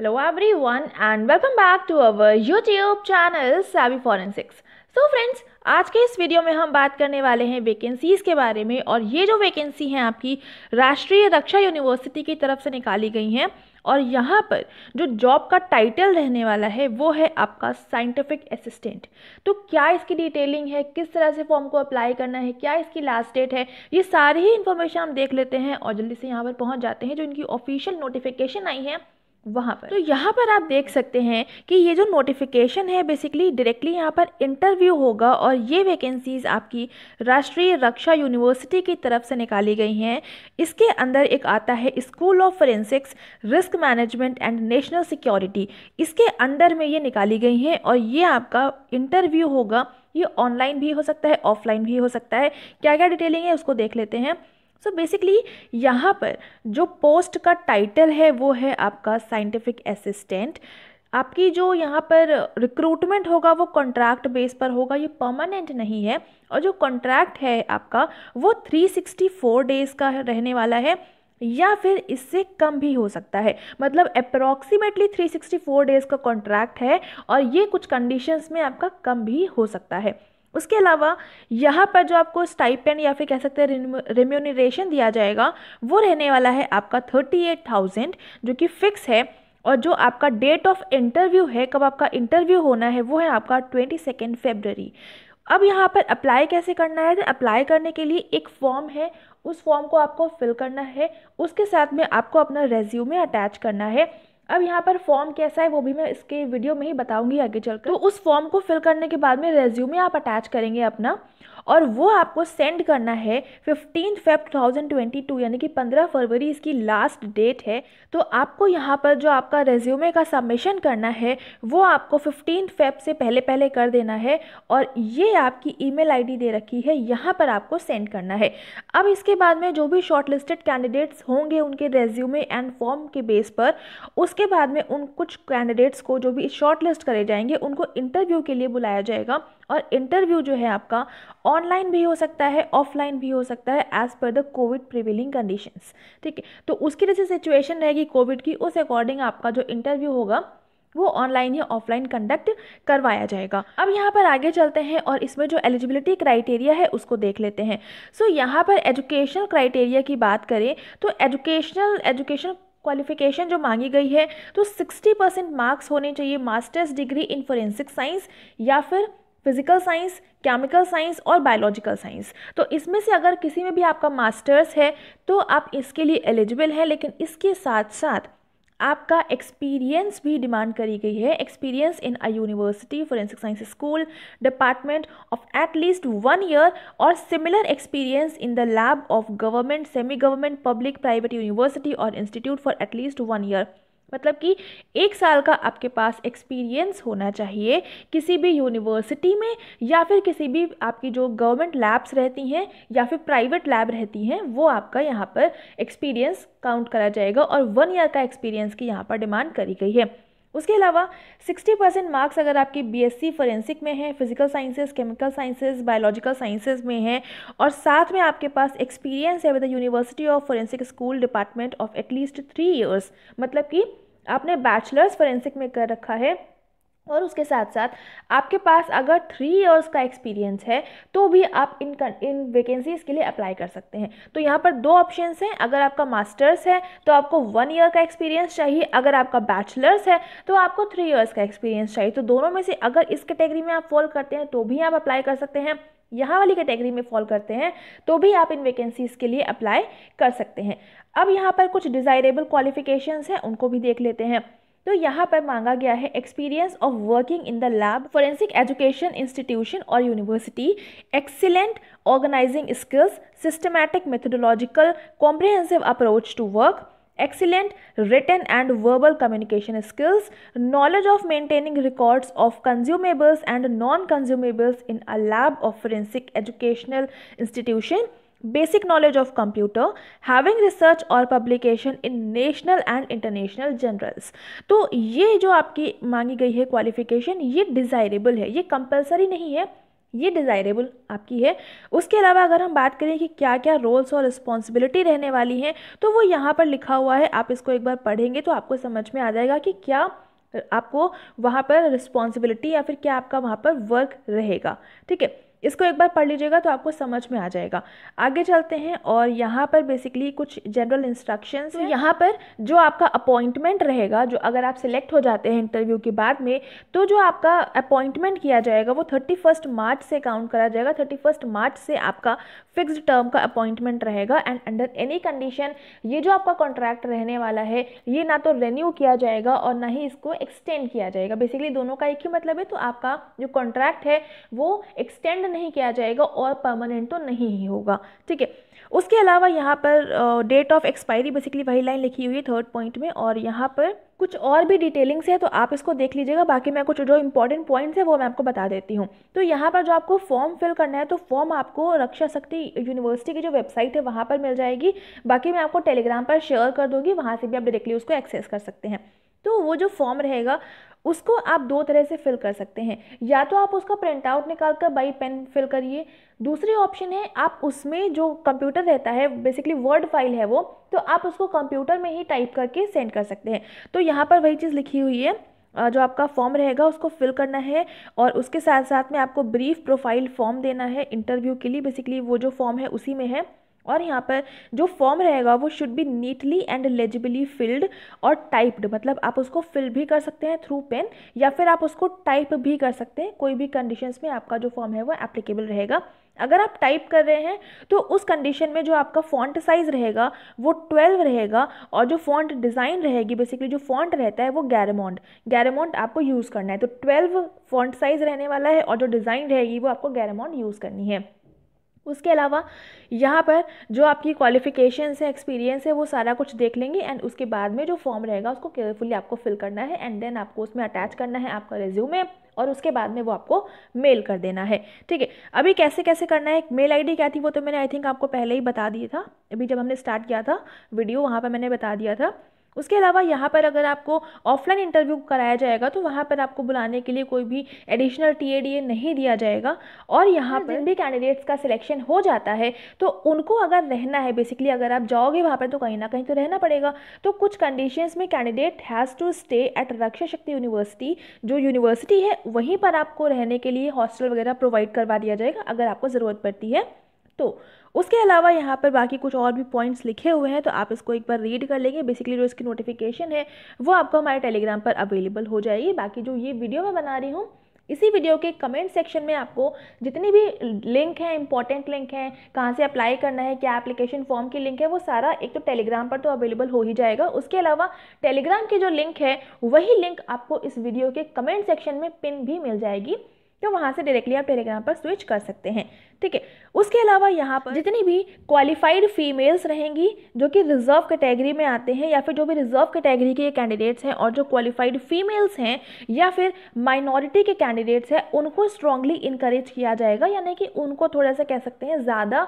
Hello everyone and welcome back to our YouTube channel Savvy Forensics. So friends, आज के इस video में हम बात करने वाले हैं वैकेंसीज़ के बारे में और ये जो वैकेंसी हैं आपकी राष्ट्रीय रक्षा यूनिवर्सिटी की तरफ से निकाली गई हैं और यहाँ पर जो जॉब का टाइटल रहने वाला है वो है आपका साइंटिफिक असिस्टेंट तो क्या इसकी डिटेलिंग है किस तरह से फॉर्म को अप्लाई करना है क्या इसकी लास्ट डेट है ये सारी ही इन्फॉर्मेशन हम देख लेते हैं और जल्दी से यहाँ पर पहुँच जाते हैं जो इनकी ऑफिशियल नोटिफिकेशन आई है वहाँ पर तो यहाँ पर आप देख सकते हैं कि ये जो नोटिफिकेशन है बेसिकली डायरेक्टली यहाँ पर इंटरव्यू होगा और ये वैकेंसीज़ आपकी राष्ट्रीय रक्षा यूनिवर्सिटी की तरफ से निकाली गई हैं इसके अंदर एक आता है school of forensics risk management and national security इसके अंडर में ये निकाली गई हैं और ये आपका इंटरव्यू होगा ये ऑनलाइन भी हो सकता है ऑफलाइन भी हो सकता है क्या क्या डिटेलिंग है उसको देख लेते हैं सो बेसिकली यहाँ पर जो पोस्ट का टाइटल है वो है आपका साइंटिफिक असिस्टेंट आपकी जो यहाँ पर रिक्रूटमेंट होगा वो कॉन्ट्रैक्ट बेस पर होगा ये परमानेंट नहीं है और जो कॉन्ट्रैक्ट है आपका वो 364 डेज़ का रहने वाला है या फिर इससे कम भी हो सकता है मतलब अप्रॉक्सीमेटली 364 डेज़ का कॉन्ट्रैक्ट है और ये कुछ कंडीशंस में आपका कम भी हो सकता है उसके अलावा यहाँ पर जो आपको स्टाइपेंड या फिर कह सकते हैं रेम्यूनरेशन दिया जाएगा वो रहने वाला है आपका थर्टी एट थाउजेंड जो कि फिक्स है और जो आपका डेट ऑफ इंटरव्यू है कब आपका इंटरव्यू होना है वो है आपका ट्वेंटी सेकेंड फेबररी अब यहाँ पर अप्लाई कैसे करना है तो अप्लाई करने के लिए एक फॉर्म है उस फॉर्म को आपको फिल करना है उसके साथ में आपको अपना रेज्यूमे अटैच करना है अब यहाँ पर फॉर्म कैसा है वो भी मैं इसके वीडियो में ही बताऊंगी आगे चलकर तो उस फॉर्म को फिल करने के बाद में रेज्यूमे आप अटैच करेंगे अपना और वो आपको सेंड करना है फिफ्टीन ट्वेंटी टू यानी कि 15 फरवरी इसकी लास्ट डेट है तो आपको यहाँ पर जो आपका रेज्यूमे का सबमिशन करना है वो आपको फिफ्टीन फेफ से पहले पहले कर देना है और ये आपकी ईमेल आईडी दे रखी है यहाँ पर आपको सेंड करना है अब इसके बाद में जो भी शॉर्ट कैंडिडेट्स होंगे उनके रेज्यूमे एंड फॉर्म के बेस पर उसके उसके बाद में उन कुछ कैंडिडेट्स को जो भी शॉर्ट लिस्ट करे जाएंगे उनको इंटरव्यू के लिए बुलाया जाएगा और इंटरव्यू जो है आपका ऑनलाइन भी हो सकता है ऑफलाइन भी हो सकता है as per the Covid prevailing conditions ठीक है तो उसकी जैसे सिचुएशन रहेगी कोविड की उस अकॉर्डिंग आपका जो इंटरव्यू होगा वो ऑनलाइन या ऑफलाइन कंडक्ट करवाया जाएगा अब यहाँ पर आगे चलते हैं और इसमें जो एलिजिबिलिटी क्राइटेरिया है उसको देख लेते हैं सो so, यहाँ पर एजुकेशनल क्राइटेरिया की बात करें तो एजुकेशनल एजुकेशन क्वालिफिकेशन जो मांगी गई है तो 60 परसेंट मार्क्स होने चाहिए masters degree in forensic science या फिर फिजिकल साइंस केमिकल साइंस और बायोलॉजिकल साइंस तो इसमें से अगर किसी में भी आपका मास्टर्स है तो आप इसके लिए एलिजिबल हैं लेकिन इसके साथ साथ आपका एक्सपीरियंस भी डिमांड करी गई है experience in a university forensic science school department of at least one year और similar experience in the lab of government semi government public private university और institute for at least one year मतलब कि एक साल का आपके पास एक्सपीरियंस होना चाहिए किसी भी यूनिवर्सिटी में या फिर किसी भी आपकी जो गवर्नमेंट लैब्स रहती हैं या फिर प्राइवेट लैब रहती हैं वो आपका यहाँ पर एक्सपीरियंस काउंट करा जाएगा और वन ईयर का एक्सपीरियंस की यहाँ पर डिमांड करी गई है उसके अलावा 60 परसेंट मार्क्स अगर आपके बीएससी फोरेंसिक में है physical sciences chemical sciences biological sciences में है और साथ में आपके पास एक्सपीरियंस है with the university of forensic school department of at least three years मतलब कि आपने बैचलर्स फोरेंसिक में कर रखा है और उसके साथ साथ आपके पास अगर थ्री इयर्स का एक्सपीरियंस है तो भी आप इन इन वैकेंसीज़ के लिए अप्लाई कर सकते हैं तो यहाँ पर दो ऑप्शंस हैं अगर आपका मास्टर्स है तो आपको वन ईयर का एक्सपीरियंस चाहिए अगर आपका बैचलर्स है तो आपको थ्री इयर्स का एक्सपीरियंस चाहिए तो दोनों में से अगर इस कैटेगरी में आप फॉल करते हैं तो भी आप अप्लाई कर सकते हैं यहाँ वाली कैटेगरी में फॉल करते हैं तो भी आप इन वैकेंसीज़ के लिए अप्लाई कर सकते हैं अब यहाँ पर कुछ डिज़ायरेबल क्वालिफिकेशंस हैं उनको भी देख लेते हैं तो यहाँ पर मांगा गया है experience of working in the lab forensic education institution और university excellent organizing skills systematic methodological comprehensive approach to work excellent written and verbal communication skills knowledge of maintaining records of consumables and non consumables in a lab of forensic educational institution basic knowledge of computer having research or publication in national and international journals तो ये जो आपकी मांगी गई है qualification ये desirable है ये कंपलसरी नहीं है ये डिज़ायरेबल आपकी है उसके अलावा अगर हम बात करें कि क्या क्या रोल्स और रिस्पॉन्सिबिलिटी रहने वाली हैं तो वो यहाँ पर लिखा हुआ है आप इसको एक बार पढ़ेंगे तो आपको समझ में आ जाएगा कि क्या आपको वहाँ पर रिस्पॉन्सिबिलिटी या फिर क्या आपका वहाँ पर वर्क रहेगा ठीक है इसको एक बार पढ़ लीजिएगा तो आपको समझ में आ जाएगा आगे चलते हैं और यहाँ पर बेसिकली कुछ जनरल इंस्ट्रक्शन तो यहाँ पर जो आपका अपॉइंटमेंट रहेगा जो अगर आप सिलेक्ट हो जाते हैं इंटरव्यू के बाद में तो जो आपका अपॉइंटमेंट किया जाएगा वो थर्टी फर्स्ट मार्च से काउंट करा जाएगा थर्टी फर्स्ट मार्च से आपका फिक्स टर्म का अपॉइंटमेंट रहेगा एंड अंडर एनी कंडीशन ये जो आपका कॉन्ट्रैक्ट रहने वाला है ये ना तो रेन्यू किया जाएगा और ना ही इसको एक्सटेंड किया जाएगा बेसिकली दोनों का एक ही मतलब है तो आपका जो कॉन्ट्रैक्ट है वो एक्सटेंड नहीं किया जाएगा और परमानेंट तो नहीं ही होगा ठीक है उसके अलावा यहाँ पर डेट ऑफ एक्सपायरी बेसिकली वही लाइन लिखी हुई है थर्ड पॉइंट में और यहाँ पर कुछ और भी डिटेलिंग्स है तो आप इसको देख लीजिएगा बाकी मैं कुछ जो इंपॉर्टेंट पॉइंट्स है वो मैं आपको बता देती हूँ तो यहाँ पर जो आपको फॉर्म फिल करना है तो फॉर्म आपको रक्षा शक्ति यूनिवर्सिटी की जो वेबसाइट है वहाँ पर मिल जाएगी बाकी मैं आपको टेलीग्राम पर शेयर कर दूँगी वहाँ से भी आप डायरेक्टली उसको एक्सेस कर सकते हैं तो वो जो फॉर्म रहेगा उसको आप दो तरह से फिल कर सकते हैं या तो आप उसका प्रिंट आउट निकाल कर बाई पेन फिल करिए दूसरी ऑप्शन है आप उसमें जो कंप्यूटर रहता है बेसिकली वर्ड फाइल है वो तो आप उसको कंप्यूटर में ही टाइप करके सेंड कर सकते हैं तो यहाँ पर वही चीज़ लिखी हुई है जो आपका फॉर्म रहेगा उसको फिल करना है और उसके साथ साथ में आपको ब्रीफ प्रोफाइल फॉर्म देना है इंटरव्यू के लिए बेसिकली वो जो फॉर्म है उसी में है और यहाँ पर जो फॉर्म रहेगा वो should be neatly and legibly filled और टाइप्ड मतलब आप उसको फिल भी कर सकते हैं थ्रू पेन या फिर आप उसको टाइप भी कर सकते हैं कोई भी कंडीशंस में आपका जो फॉर्म है वो एप्लीकेबल रहेगा अगर आप टाइप कर रहे हैं तो उस कंडीशन में जो आपका फॉन्ट साइज़ रहेगा वो ट्वेल्व रहेगा और जो फॉन्ट डिज़ाइन रहेगी बेसिकली जो फॉन्ट रहता है वो गैरमोंड गैरमोंड आपको यूज़ करना है तो ट्वेल्व फॉन्ट साइज़ रहने वाला है और जो डिज़ाइन रहेगी वो आपको गैरमोंड यूज़ करनी है उसके अलावा यहाँ पर जो आपकी क्वालिफिकेशंस है एक्सपीरियंस है वो सारा कुछ देख लेंगे एंड उसके बाद में जो फॉर्म रहेगा उसको केयरफुली आपको फिल करना है एंड देन आपको उसमें अटैच करना है आपका रिज्यूमे और उसके बाद में वो आपको मेल कर देना है ठीक है अभी कैसे कैसे करना है मेल आईडी क्या थी वो तो मैंने आई थिंक आपको पहले ही बता दिया था अभी जब हमने स्टार्ट किया था वीडियो वहाँ पर मैंने बता दिया था उसके अलावा यहाँ पर अगर आपको ऑफलाइन इंटरव्यू कराया जाएगा तो वहाँ पर आपको बुलाने के लिए कोई भी एडिशनल टीएडीए नहीं दिया जाएगा और यहाँ हाँ पर भी कैंडिडेट्स का सिलेक्शन हो जाता है तो उनको अगर रहना है बेसिकली अगर आप जाओगे वहाँ पर तो कहीं ना कहीं तो रहना पड़ेगा तो कुछ कंडीशंस में candidate has to stay at Raksha Shakti university जो यूनिवर्सिटी है वहीं पर आपको रहने के लिए हॉस्टल वगैरह प्रोवाइड करवा दिया जाएगा अगर आपको ज़रूरत पड़ती है तो उसके अलावा यहाँ पर बाकी कुछ और भी पॉइंट्स लिखे हुए हैं तो आप इसको एक बार रीड कर लेंगे बेसिकली जो इसकी नोटिफिकेशन है वो आपको हमारे टेलीग्राम पर अवेलेबल हो जाएगी बाकी जो ये वीडियो मैं बना रही हूँ इसी वीडियो के कमेंट सेक्शन में आपको जितनी भी लिंक हैं इंपॉर्टेंट लिंक हैं कहाँ से अप्लाई करना है क्या एप्लीकेशन फॉर्म की लिंक है वो सारा एक तो टेलीग्राम पर तो अवेलेबल हो ही जाएगा उसके अलावा टेलीग्राम की जो लिंक है वही लिंक आपको इस वीडियो के कमेंट सेक्शन में पिन भी मिल जाएगी तो वहाँ से डायरेक्टली आप टेलीग्राम पर स्विच कर सकते हैं ठीक है उसके अलावा यहाँ पर जितनी भी क्वालिफाइड फीमेल्स रहेंगी जो कि रिजर्व कैटेगरी में आते हैं या फिर जो भी रिजर्व कैटेगरी के कैंडिडेट्स हैं और जो क्वालिफाइड फीमेल्स हैं या फिर माइनॉरिटी के कैंडिडेट्स हैं उनको स्ट्रांगली इंकरेज किया जाएगा यानी कि उनको थोड़ा सा कह सकते हैं ज़्यादा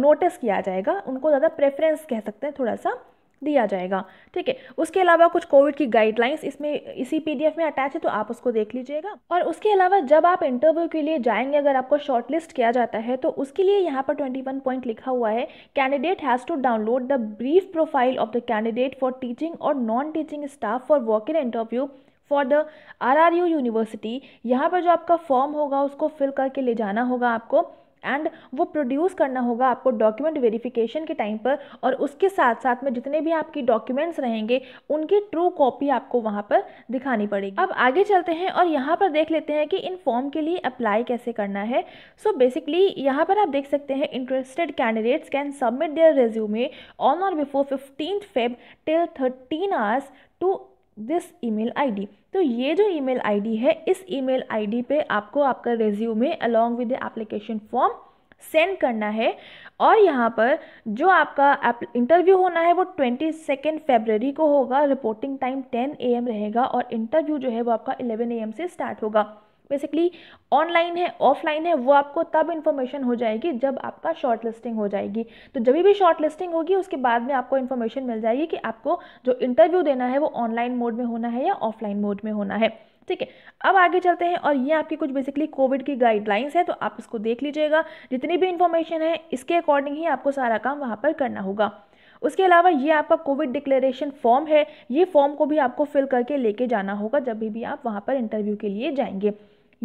नोटिस किया जाएगा उनको ज़्यादा प्रेफरेंस कह सकते हैं थोड़ा सा दिया जाएगा ठीक है उसके अलावा कुछ कोविड की गाइडलाइंस इसमें इसी पीडीएफ में अटैच है तो आप उसको देख लीजिएगा और उसके अलावा जब आप इंटरव्यू के लिए जाएंगे अगर आपको शॉर्टलिस्ट किया जाता है तो उसके लिए यहाँ पर 21 पॉइंट लिखा हुआ है candidate has to download the brief profile of the candidate for teaching और non teaching staff for work in interview for the R R U university यहाँ पर जो आपका फॉर्म होगा उसको फिल करके ले जाना होगा आपको एंड वो प्रोड्यूस करना होगा आपको डॉक्यूमेंट वेरिफिकेशन के टाइम पर और उसके साथ साथ में जितने भी आपकी डॉक्यूमेंट्स रहेंगे उनकी ट्रू कॉपी आपको वहाँ पर दिखानी पड़ेगी अब आगे चलते हैं और यहाँ पर देख लेते हैं कि इन फॉर्म के लिए अप्लाई कैसे करना है सो बेसिकली यहाँ पर आप देख सकते हैं interested candidates can submit their resume on or before fifteen Feb till thirteen hours to this email ID तो ये जो ईमेल आईडी है इस ईमेल आईडी पे आपको आपका resume along with application form send करना है और यहाँ पर जो आपका इंटरव्यू होना है वो ट्वेंटी सेकेंड फेबररी को होगा रिपोर्टिंग टाइम टेन ए रहेगा और इंटरव्यू जो है वो आपका इलेवन ए से स्टार्ट होगा बेसिकली ऑनलाइन है ऑफलाइन है वो आपको तब इन्फॉर्मेशन हो जाएगी जब आपका शॉर्ट लिस्टिंग हो जाएगी तो जब भी शॉर्ट लिस्टिंग होगी उसके बाद में आपको इन्फॉर्मेशन मिल जाएगी कि आपको जो इंटरव्यू देना है वो ऑनलाइन मोड में होना है या ऑफलाइन मोड में होना है ठीक है अब आगे चलते हैं और ये आपकी कुछ बेसिकली कोविड की गाइडलाइंस है तो आप इसको देख लीजिएगा जितनी भी इन्फॉर्मेशन है इसके अकॉर्डिंग ही आपको सारा काम वहाँ पर करना होगा उसके अलावा ये आपका कोविड डिक्लेरेशन फॉर्म है ये फॉर्म को भी आपको फिल करके लेके जाना होगा जब भी, भी आप वहाँ पर इंटरव्यू के लिए जाएंगे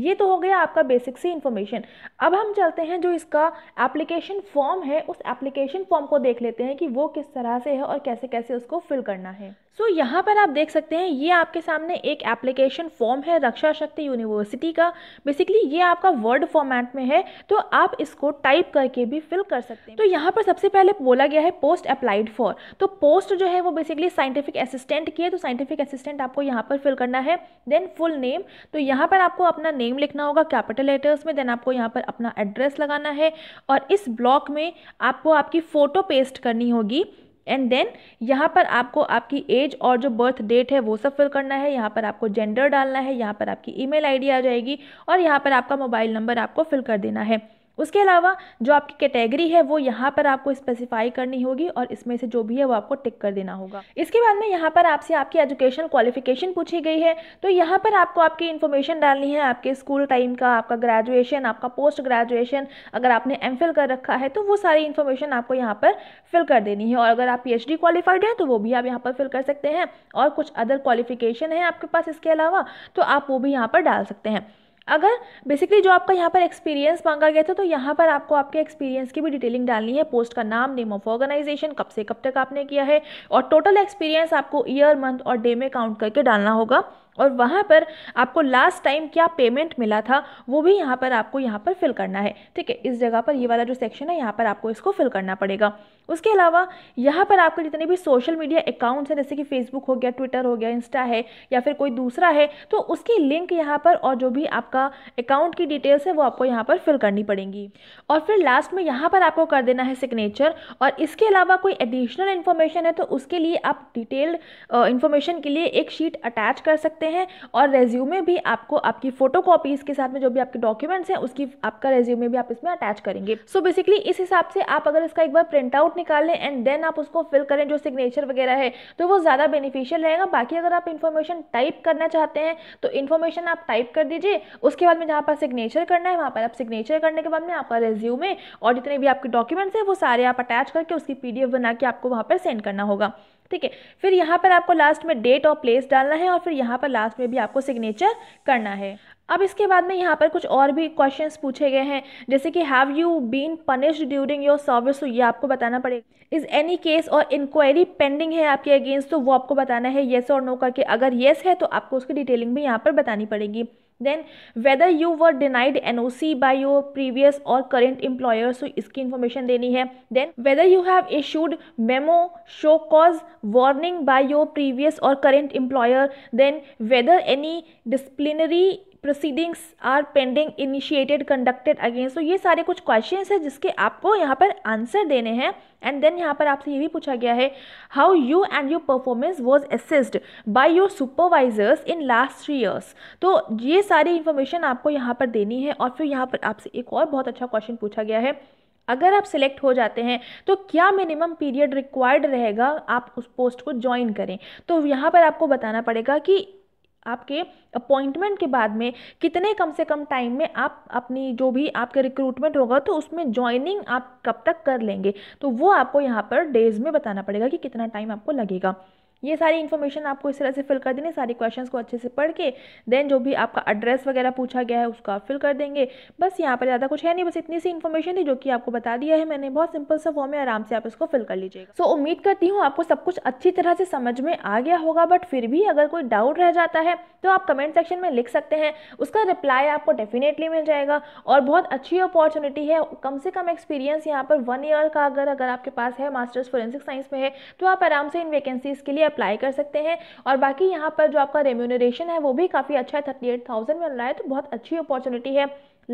ये तो हो गया आपका बेसिक सी इन्फॉर्मेशन अब हम चलते हैं जो इसका एप्लीकेशन फॉर्म है उस एप्लीकेशन फॉर्म को देख लेते हैं कि वो किस तरह से है और कैसे कैसे उसको फिल करना है सो so, यहाँ पर आप देख सकते हैं ये आपके सामने एक एप्लीकेशन फॉर्म है रक्षा शक्ति यूनिवर्सिटी का बेसिकली ये आपका वर्ड फॉर्मेट में है तो आप इसको टाइप करके भी फिल कर सकते हैं तो यहाँ पर सबसे पहले बोला गया है पोस्ट अप्लाइड फॉर तो पोस्ट जो है वो बेसिकली साइंटिफिक असिस्टेंट की है तो साइंटिफिक असिस्टेंट आपको यहाँ पर फिल करना है देन फुल नेम तो यहाँ पर आपको अपना नेम लिखना होगा कैपिटल लेटर्स में देन आपको यहाँ पर अपना एड्रेस लगाना है और इस ब्लॉक में आपको आपकी फ़ोटो पेस्ट करनी होगी एंड देन यहाँ पर आपको आपकी एज और जो बर्थ डेट है वो सब फिल करना है यहाँ पर आपको जेंडर डालना है यहाँ पर आपकी ईमेल आईडी आ जाएगी और यहाँ पर आपका मोबाइल नंबर आपको फिल कर देना है उसके अलावा जो आपकी कैटेगरी है वो यहाँ पर आपको स्पेसिफाई करनी होगी और इसमें से जो भी है वो आपको टिक कर देना होगा इसके बाद में यहाँ पर आपसे आपकी एजुकेशन क्वालिफिकेशन पूछी गई है तो यहाँ पर आपको आपकी इन्फॉर्मेशन डालनी है आपके स्कूल टाइम का आपका ग्रेजुएशन आपका पोस्ट ग्रेजुएशन अगर आपने एम कर रखा है तो वो सारी इन्फॉर्मेशन आपको यहाँ पर फिल कर देनी है और अगर आप पी क्वालिफाइड हैं तो वो भी आप यहाँ पर फिल कर सकते हैं और कुछ अदर क्वालिफिकेशन है आपके पास इसके अलावा तो आप वो भी यहाँ पर डाल सकते हैं अगर बेसिकली जो आपका यहाँ पर एक्सपीरियंस मांगा गया था तो यहाँ पर आपको आपके एक्सपीरियंस की भी डिटेलिंग डालनी है पोस्ट का नाम नेम ऑफ ऑर्गेनाइजेशन कब से कब तक आपने किया है और टोटल एक्सपीरियंस आपको ईयर मंथ और डे में काउंट करके डालना होगा और वहाँ पर आपको लास्ट टाइम क्या पेमेंट मिला था वो भी यहाँ पर आपको यहाँ पर फिल करना है ठीक है इस जगह पर ये वाला जो सेक्शन है यहाँ पर आपको इसको फिल करना पड़ेगा उसके अलावा यहाँ पर आपके जितने भी सोशल मीडिया अकाउंट्स हैं जैसे कि फेसबुक हो गया ट्विटर हो गया इंस्टा है या फिर कोई दूसरा है तो उसकी लिंक यहाँ पर और जो भी आपका अकाउंट की डिटेल्स है वो आपको यहाँ पर फिल करनी पड़ेंगी और फिर लास्ट में यहाँ पर आपको कर देना है सिग्नेचर और इसके अलावा कोई एडिशनल इन्फॉर्मेशन है तो उसके लिए आप डिटेल्ड इन्फॉर्मेशन के लिए एक शीट अटैच कर सकते हैं हैं और रेज्यूमे भी आपको आपकी फोटो कॉपीज़ के साथ में जो भी आपके डॉक्यूमेंट्स हैं उसकी आपका रेज्यूमे भी आप इसमें अटैच करेंगे सो so बेसिकली इस हिसाब से आप अगर इसका एक बार प्रिंट आउट निकाल लें एंड देन आप उसको फिल करें जो सिग्नेचर वगैरह है तो वो ज़्यादा बेनिफिशियल रहेगा बाकी अगर आप इन्फॉर्मेशन टाइप करना चाहते हैं तो इन्फॉर्मेशन आप टाइप कर दीजिए उसके बाद में जहाँ पर सिग्नेचर करना है वहाँ पर आप सिग्नेचर करने के बाद में आपका रेज्यूमे और जितने भी आपके डॉक्यूमेंट्स हैं वो सारे आप अटैच करके उसकी पी बना के आपको वहाँ पर सेंड करना होगा ठीक है फिर यहाँ पर आपको लास्ट में डेट और प्लेस डालना है और फिर यहाँ पर लास्ट में भी आपको सिग्नेचर करना है अब इसके बाद में यहाँ पर कुछ और भी क्वेश्चंस पूछे गए हैं जैसे कि have you been punished during your service तो ये आपको बताना पड़ेगा is any case or inquiry pending है आपके अगेंस्ट तो वो आपको बताना है येस और नो करके अगर येस है तो आपको उसकी डिटेलिंग भी यहाँ पर बतानी पड़ेगी then whether you were denied N O C by your previous or current employer so इसकी इन्फॉर्मेशन देनी है then whether you have issued memo show cause warning by your previous or current employer then whether any disciplinary proceedings are pending initiated conducted against तो ये सारे कुछ question हैं जिसके आपको यहाँ पर आंसर देने हैं एंड देन यहाँ पर आपसे ये भी पूछा गया है how you and your performance was assessed by your supervisors in last three years तो ये सारी इन्फॉर्मेशन आपको यहाँ पर देनी है और फिर यहाँ पर आपसे एक और बहुत अच्छा क्वेश्चन पूछा गया है अगर आप सिलेक्ट हो जाते हैं तो क्या मिनिमम पीरियड रिक्वायर्ड रहेगा आप उस पोस्ट को ज्वाइन करें तो यहाँ पर आपको बताना पड़ेगा कि आपके अपॉइंटमेंट के बाद में कितने कम से कम टाइम में आप अपनी जो भी आपके रिक्रूटमेंट होगा तो उसमें ज्वाइनिंग आप कब तक कर लेंगे तो वो आपको यहाँ पर डेज में बताना पड़ेगा कि कितना टाइम आपको लगेगा ये सारी इन्फॉर्मेशन आपको इस तरह से फिल कर देनी है सारे क्वेश्चंस को अच्छे से पढ़ के देन जो भी आपका एड्रेस वगैरह पूछा गया है उसका फिल कर देंगे बस यहाँ पर ज़्यादा कुछ है नहीं बस इतनी सी इन्फॉर्मेशन थी जो कि आपको बता दिया है मैंने बहुत सिंपल सा फॉर्म है आराम से आप इसको फिल कर लीजिएगा सो so, उम्मीद करती हूँ आपको सब कुछ अच्छी तरह से समझ में आ गया होगा बट फिर भी अगर कोई डाउट रह जाता है तो आप कमेंट सेक्शन में लिख सकते हैं उसका रिप्लाई आपको डेफिनेटली मिल जाएगा और बहुत अच्छी अपॉर्चुनिटी है कम से कम एक्सपीरियंस यहाँ पर वन ईयर का अगर अगर आपके पास है मास्टर्स फोरेंसिक साइंस में है तो आप आराम से इन वैकेंसीज़ के लिए अप्लाई कर सकते हैं और बाकी यहाँ पर जो आपका रेम्यूनरेशन है वो भी काफ़ी अच्छा है थर्टी एट थाउजेंड में मिल रहा है तो बहुत अच्छी अपॉर्चुनिटी है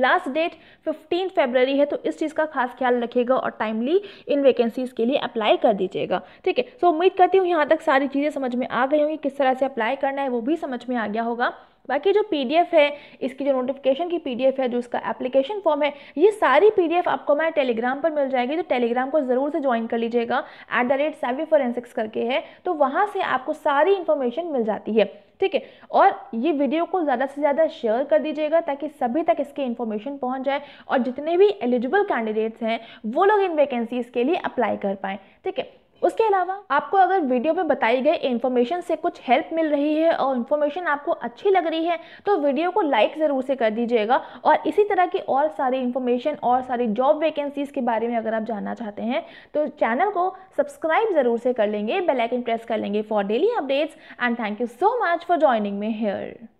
लास्ट डेट फिफ्टीन फेबररी है तो इस चीज़ का खास ख्याल रखिएगा और टाइमली इन वैकेंसीज़ के लिए अप्लाई कर दीजिएगा ठीक है सो उम्मीद करती हूँ यहाँ तक सारी चीज़ें समझ में आ गई होंगी किस तरह से अप्लाई करना है वो भी समझ में आ गया होगा बाकी जो पी है इसकी जो नोटिफिकेशन की पी है जो इसका एप्लीकेशन फॉर्म है ये सारी पी आपको हमारे टेलीग्राम पर मिल जाएगी तो टेलीग्राम को ज़रूर से ज्वाइन कर लीजिएगा at the rate savvy forensics करके है तो वहाँ से आपको सारी इन्फॉर्मेशन मिल जाती है ठीक है और ये वीडियो को ज़्यादा से ज़्यादा शेयर कर दीजिएगा ताकि सभी तक इसकी इन्फॉर्मेशन पहुँच जाए और जितने भी एलिजिबल कैंडिडेट्स हैं वो लोग इन वैकेंसीज़ के लिए अप्लाई कर पाएँ ठीक है उसके अलावा आपको अगर वीडियो में बताई गई इन्फॉर्मेशन से कुछ हेल्प मिल रही है और इन्फॉर्मेशन आपको अच्छी लग रही है तो वीडियो को लाइक ज़रूर से कर दीजिएगा और इसी तरह की और सारी इन्फॉर्मेशन और सारी जॉब वैकेंसीज़ के बारे में अगर आप जानना चाहते हैं तो चैनल को सब्सक्राइब ज़रूर से कर लेंगे बेलाइकन प्रेस कर लेंगे for daily updates and thank you so much for joining me hair